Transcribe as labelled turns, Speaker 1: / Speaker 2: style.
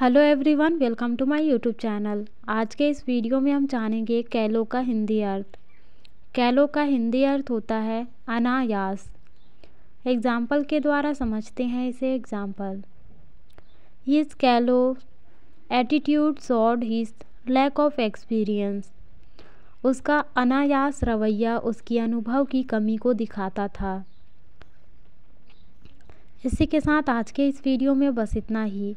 Speaker 1: hello everyone welcome to my YouTube channel आज के इस वीडियो में हम जानेंगे कैलो का हिंदी अर्थ कैलो का हिंदी अर्थ होता है अनायास एग्ज़ाम्पल के द्वारा समझते हैं इसे example his callous attitude showed his lack of experience उसका अनायास रवैया उसकी अनुभव की कमी को दिखाता था इसी के साथ आज के इस वीडियो में बस इतना ही